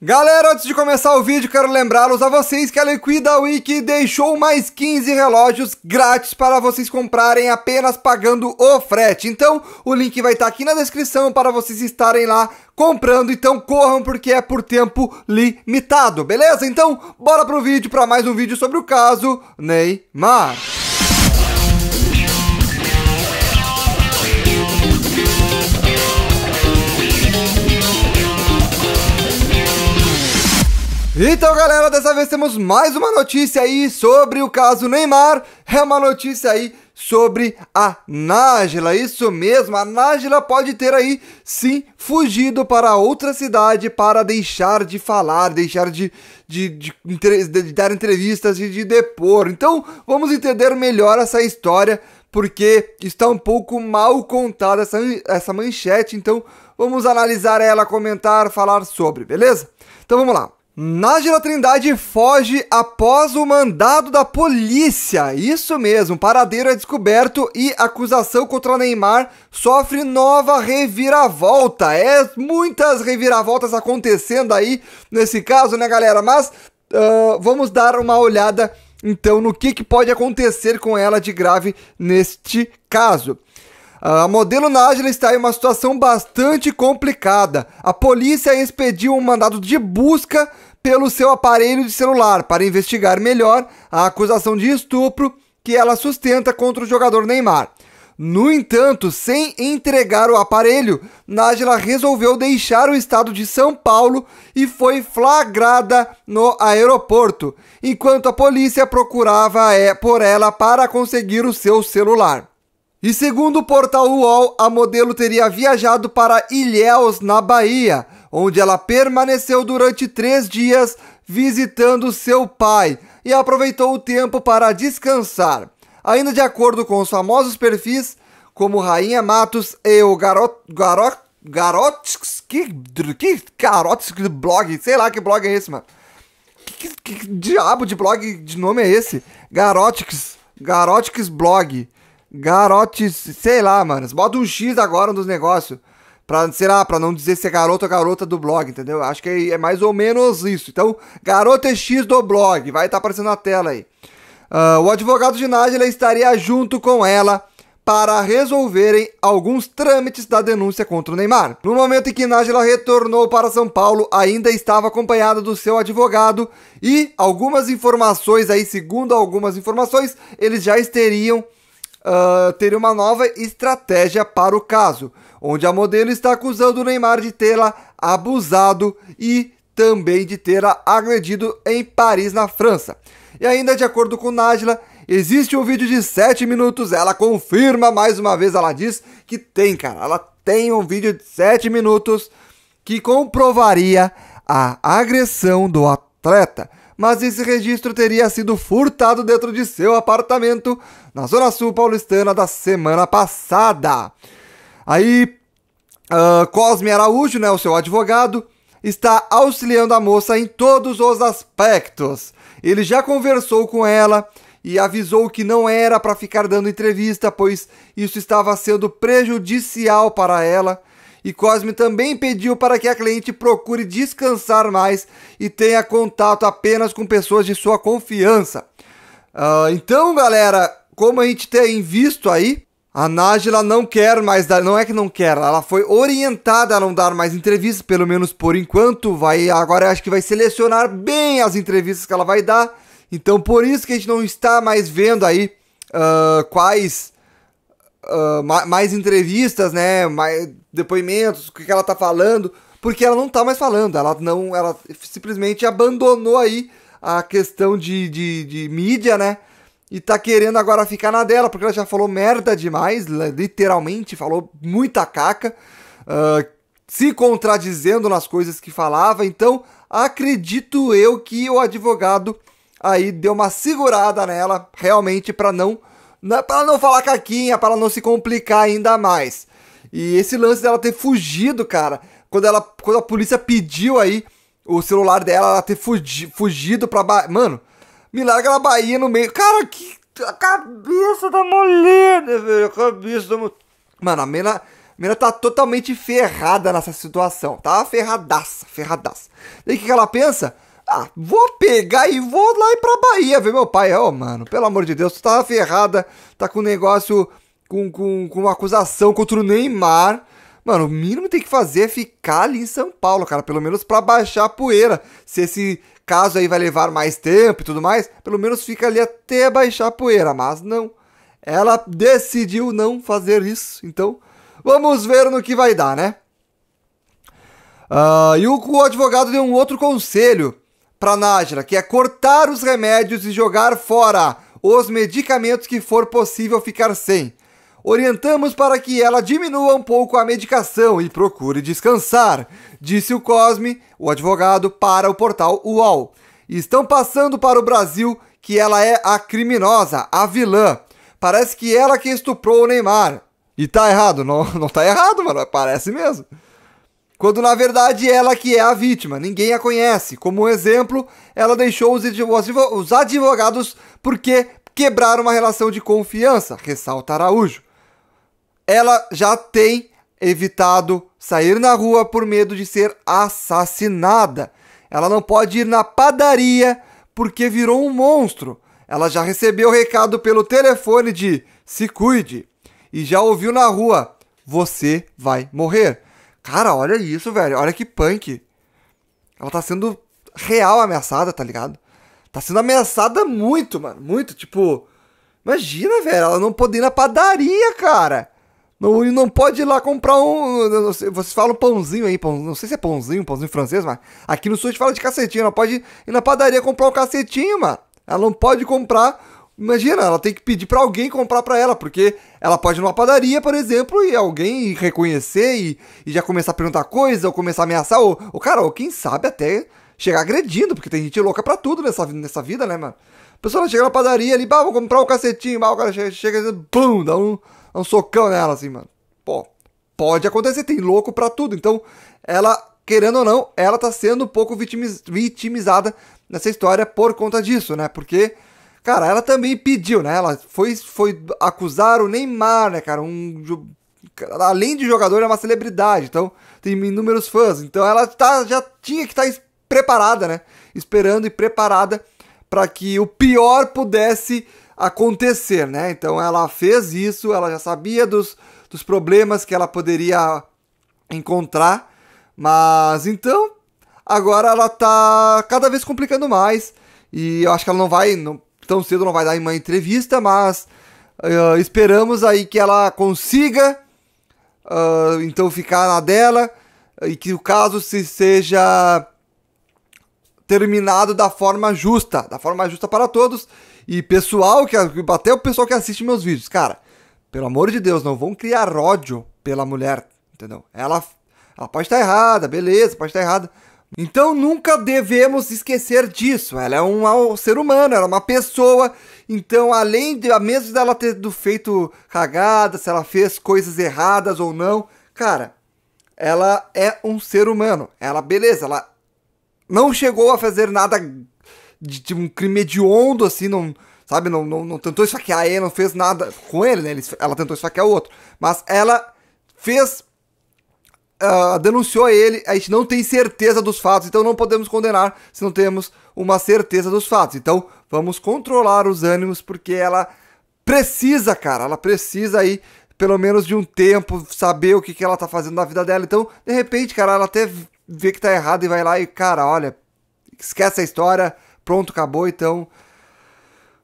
Galera, antes de começar o vídeo, quero lembrá-los a vocês que a Liquida Week deixou mais 15 relógios grátis para vocês comprarem apenas pagando o frete. Então, o link vai estar tá aqui na descrição para vocês estarem lá comprando, então corram porque é por tempo limitado, beleza? Então, bora pro vídeo para mais um vídeo sobre o caso Neymar. Então, galera, dessa vez temos mais uma notícia aí sobre o caso Neymar. É uma notícia aí sobre a Nájila. Isso mesmo, a Nájila pode ter aí sim fugido para outra cidade para deixar de falar, deixar de, de, de, de dar entrevistas e de depor. Então, vamos entender melhor essa história porque está um pouco mal contada essa, essa manchete. Então, vamos analisar ela, comentar, falar sobre, beleza? Então, vamos lá. Nájila Trindade foge após o mandado da polícia. Isso mesmo, paradeiro é descoberto e acusação contra Neymar sofre nova reviravolta. É muitas reviravoltas acontecendo aí nesse caso, né, galera? Mas uh, vamos dar uma olhada então no que, que pode acontecer com ela de grave neste caso. A modelo Nájila está em uma situação bastante complicada. A polícia expediu um mandado de busca pelo seu aparelho de celular para investigar melhor a acusação de estupro que ela sustenta contra o jogador Neymar. No entanto, sem entregar o aparelho, Nájila resolveu deixar o estado de São Paulo e foi flagrada no aeroporto, enquanto a polícia procurava eh, por ela para conseguir o seu celular. E segundo o portal UOL, a modelo teria viajado para Ilhéus, na Bahia, onde ela permaneceu durante três dias visitando seu pai e aproveitou o tempo para descansar. Ainda de acordo com os famosos perfis, como Rainha Matos e o Garot... Garot... Garots... Que... Que... Blog... Sei lá que blog é esse, mano. Que, que, que diabo de blog de nome é esse? garótics Garotics Blog... Garotes... Sei lá, mano. Bota um X agora nos negócios. Pra, sei lá, pra não dizer se é garota ou garota do blog, entendeu? Acho que é, é mais ou menos isso. Então, garota é X do blog, vai estar tá aparecendo na tela aí. Uh, o advogado de Nájila estaria junto com ela para resolverem alguns trâmites da denúncia contra o Neymar. No momento em que Nájila retornou para São Paulo, ainda estava acompanhada do seu advogado e algumas informações aí, segundo algumas informações, eles já estariam ah, ter uma nova estratégia para o caso, onde a modelo está acusando o Neymar de tê-la abusado e também de tê-la agredido em Paris, na França. E ainda de acordo com Nájila, existe um vídeo de 7 minutos, ela confirma mais uma vez, ela diz que tem, cara, ela tem um vídeo de 7 minutos que comprovaria a agressão do atleta mas esse registro teria sido furtado dentro de seu apartamento na Zona Sul paulistana da semana passada. Aí, uh, Cosme Araújo, né, o seu advogado, está auxiliando a moça em todos os aspectos. Ele já conversou com ela e avisou que não era para ficar dando entrevista, pois isso estava sendo prejudicial para ela e Cosme também pediu para que a cliente procure descansar mais e tenha contato apenas com pessoas de sua confiança. Uh, então, galera, como a gente tem visto aí, a Nájila não quer mais dar, não é que não quer, ela foi orientada a não dar mais entrevistas, pelo menos por enquanto. Vai agora acho que vai selecionar bem as entrevistas que ela vai dar. Então, por isso que a gente não está mais vendo aí uh, quais uh, mais entrevistas, né? Mais, depoimentos, o que ela tá falando, porque ela não tá mais falando, ela não, ela simplesmente abandonou aí a questão de, de, de mídia, né? E tá querendo agora ficar na dela, porque ela já falou merda demais, literalmente, falou muita caca, uh, se contradizendo nas coisas que falava. Então, acredito eu que o advogado aí deu uma segurada nela, realmente, para não. Para não falar caquinha, para não se complicar ainda mais. E esse lance dela ter fugido, cara, quando, ela, quando a polícia pediu aí o celular dela, ela ter fugi, fugido pra Bahia. Mano, me larga na Bahia no meio. Cara, que. A cabeça da mulher, né, velho? A cabeça da mulher. Mano, a mina. tá totalmente ferrada nessa situação, tá? Ferradaça, ferradaça. aí o que, que ela pensa? Ah, vou pegar e vou lá ir pra Bahia ver meu pai. Ó, oh, mano, pelo amor de Deus, tu tá ferrada, tá com um negócio com, com, com uma acusação contra o Neymar. Mano, o mínimo tem que fazer é ficar ali em São Paulo, cara. Pelo menos para baixar a poeira. Se esse caso aí vai levar mais tempo e tudo mais, pelo menos fica ali até baixar a poeira. Mas não. Ela decidiu não fazer isso. Então, vamos ver no que vai dar, né? Uh, e o, o advogado deu um outro conselho para Nájera, que é cortar os remédios e jogar fora os medicamentos que for possível ficar sem. Orientamos para que ela diminua um pouco a medicação e procure descansar, disse o Cosme, o advogado, para o portal UOL. Estão passando para o Brasil que ela é a criminosa, a vilã. Parece que ela que estuprou o Neymar. E tá errado, não, não tá errado, mano, parece mesmo. Quando na verdade ela que é a vítima, ninguém a conhece. Como exemplo, ela deixou os advogados porque quebraram uma relação de confiança, ressalta Araújo ela já tem evitado sair na rua por medo de ser assassinada. Ela não pode ir na padaria porque virou um monstro. Ela já recebeu o recado pelo telefone de se cuide e já ouviu na rua: você vai morrer. Cara, olha isso, velho. Olha que punk. Ela tá sendo real ameaçada, tá ligado? Tá sendo ameaçada muito, mano. Muito. Tipo, imagina, velho. Ela não poder ir na padaria, cara. Não, não pode ir lá comprar um. Vocês falam pãozinho aí, pão, não sei se é pãozinho, pãozinho francês, mas aqui no sul a gente fala de cacetinho. Ela pode ir na padaria comprar um cacetinho, mano. Ela não pode comprar. Imagina, ela tem que pedir para alguém comprar para ela, porque ela pode ir numa padaria, por exemplo, e alguém reconhecer e, e já começar a perguntar coisa, ou começar a ameaçar, ou, ou cara, ou quem sabe até chegar agredindo, porque tem gente louca pra tudo nessa, nessa vida, né, mano? A pessoa chega na padaria ali, bah, vou comprar um cacetinho, bah, o cara chega, chega bum, dá um um socão nela, assim, mano. Pô, pode acontecer, tem louco pra tudo. Então, ela, querendo ou não, ela tá sendo um pouco vitimiz, vitimizada nessa história por conta disso, né? Porque, cara, ela também pediu, né? Ela foi, foi acusar o Neymar, né, cara? Um. Além de jogador, é uma celebridade, então tem inúmeros fãs. Então ela tá, já tinha que estar tá preparada, né? Esperando e preparada para que o pior pudesse acontecer, né? Então ela fez isso, ela já sabia dos, dos problemas que ela poderia encontrar, mas então agora ela tá cada vez complicando mais e eu acho que ela não vai não, tão cedo não vai dar uma entrevista, mas uh, esperamos aí que ela consiga uh, então ficar na dela e que o caso se seja terminado da forma justa, da forma justa para todos. E pessoal, que até o pessoal que assiste meus vídeos, cara, pelo amor de Deus, não vão criar ódio pela mulher, entendeu? Ela, ela pode estar errada, beleza, pode estar errada. Então nunca devemos esquecer disso. Ela é um ser humano, ela é uma pessoa. Então, além de, mesmo dela ter feito cagada, se ela fez coisas erradas ou não, cara, ela é um ser humano. Ela, beleza, ela não chegou a fazer nada de, de um crime hediondo, assim, não, sabe? Não, não, não tentou esfaquear ele, não fez nada com ele, né? Ele, ela tentou esfaquear o outro. Mas ela fez. Uh, denunciou ele, a gente não tem certeza dos fatos, então não podemos condenar se não temos uma certeza dos fatos. Então vamos controlar os ânimos, porque ela precisa, cara, ela precisa aí pelo menos de um tempo saber o que, que ela tá fazendo na vida dela. Então, de repente, cara, ela até vê que tá errado e vai lá e, cara, olha, esquece a história, pronto, acabou, então.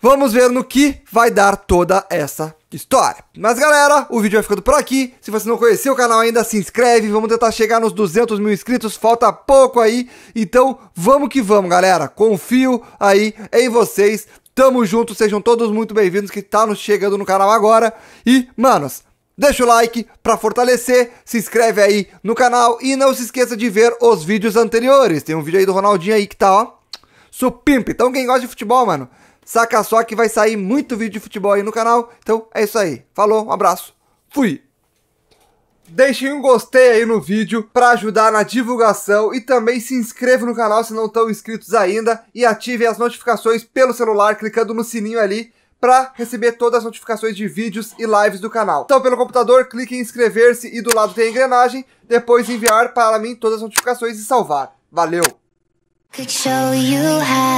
Vamos ver no que vai dar toda essa história. Mas galera, o vídeo vai ficando por aqui. Se você não conheceu o canal ainda, se inscreve. Vamos tentar chegar nos 200 mil inscritos. Falta pouco aí. Então, vamos que vamos, galera. Confio aí em vocês. Tamo junto. Sejam todos muito bem-vindos que tá nos chegando no canal agora. E, manos, Deixa o like para fortalecer, se inscreve aí no canal e não se esqueça de ver os vídeos anteriores. Tem um vídeo aí do Ronaldinho aí que tá, ó, supimpe. Então quem gosta de futebol, mano, saca só que vai sair muito vídeo de futebol aí no canal. Então é isso aí. Falou, um abraço. Fui! Deixem um gostei aí no vídeo para ajudar na divulgação e também se inscreva no canal se não estão inscritos ainda e ativem as notificações pelo celular clicando no sininho ali para receber todas as notificações de vídeos e lives do canal. Então, pelo computador, clique em inscrever-se e do lado tem a engrenagem, depois enviar para mim todas as notificações e salvar. Valeu! Could show you how.